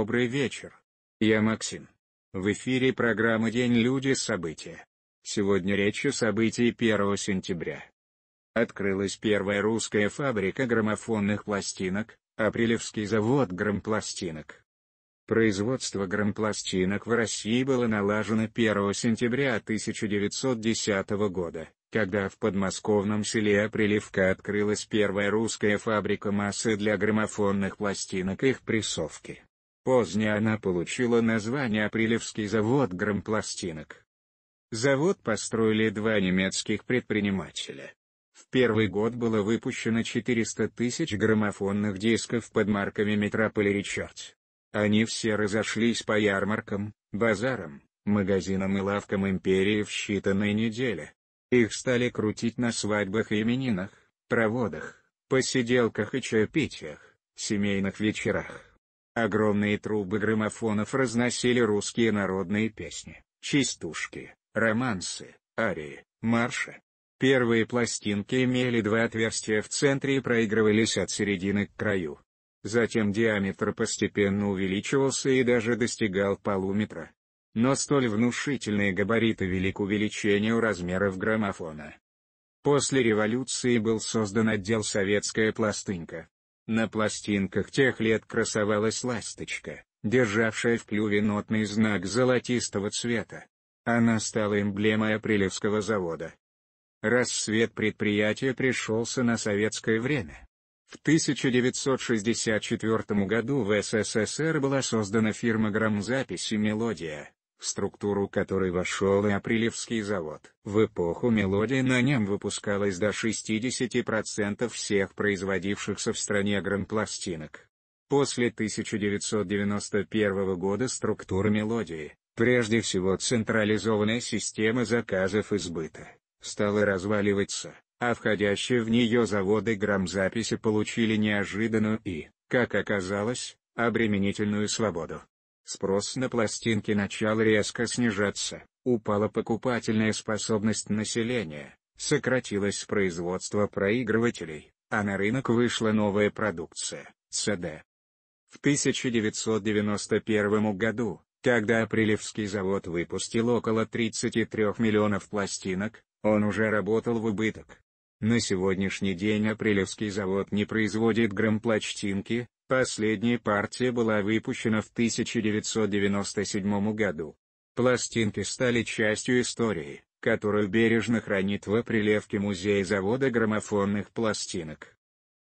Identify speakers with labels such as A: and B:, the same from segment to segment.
A: Добрый вечер. Я Максим. В эфире программа «День. Люди. События». Сегодня речь о событии 1 сентября. Открылась первая русская фабрика граммофонных пластинок, Апрелевский завод грампластинок. Производство грампластинок в России было налажено 1 сентября 1910 года, когда в подмосковном селе Апрелевка открылась первая русская фабрика массы для граммофонных пластинок и их прессовки. Позднее она получила название Апрелевский завод грампластинок. Завод построили два немецких предпринимателя. В первый год было выпущено 400 тысяч граммофонных дисков под марками Метрополь и Они все разошлись по ярмаркам, базарам, магазинам и лавкам империи в считанные недели. Их стали крутить на свадьбах и именинах, проводах, посиделках и чаепитиях, семейных вечерах. Огромные трубы граммофонов разносили русские народные песни, чистушки, романсы, арии, марши. Первые пластинки имели два отверстия в центре и проигрывались от середины к краю. Затем диаметр постепенно увеличивался и даже достигал полуметра. Но столь внушительные габариты вели к увеличению размеров граммофона. После революции был создан отдел «Советская пластынка», на пластинках тех лет красовалась ласточка, державшая в клюве нотный знак золотистого цвета. Она стала эмблемой Апрелевского завода. Рассвет предприятия пришелся на советское время. В 1964 году в СССР была создана фирма грамзаписи «Мелодия», в структуру которой вошел и Апрелевский завод. В эпоху мелодии на нем выпускалось до 60% всех производившихся в стране грампластинок. После 1991 года структура мелодии, прежде всего централизованная система заказов и сбыта, стала разваливаться, а входящие в нее заводы грамзаписи получили неожиданную и, как оказалось, обременительную свободу. Спрос на пластинки начал резко снижаться, упала покупательная способность населения, сократилось производство проигрывателей, а на рынок вышла новая продукция, CD. В 1991 году, когда Апрелевский завод выпустил около 33 миллионов пластинок, он уже работал в убыток. На сегодняшний день Апрелевский завод не производит грамплачтинки, Последняя партия была выпущена в 1997 году. Пластинки стали частью истории, которую бережно хранит в прилевке музея завода граммофонных пластинок.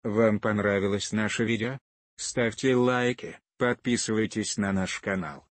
A: Вам понравилось наше видео? Ставьте лайки, подписывайтесь на наш канал.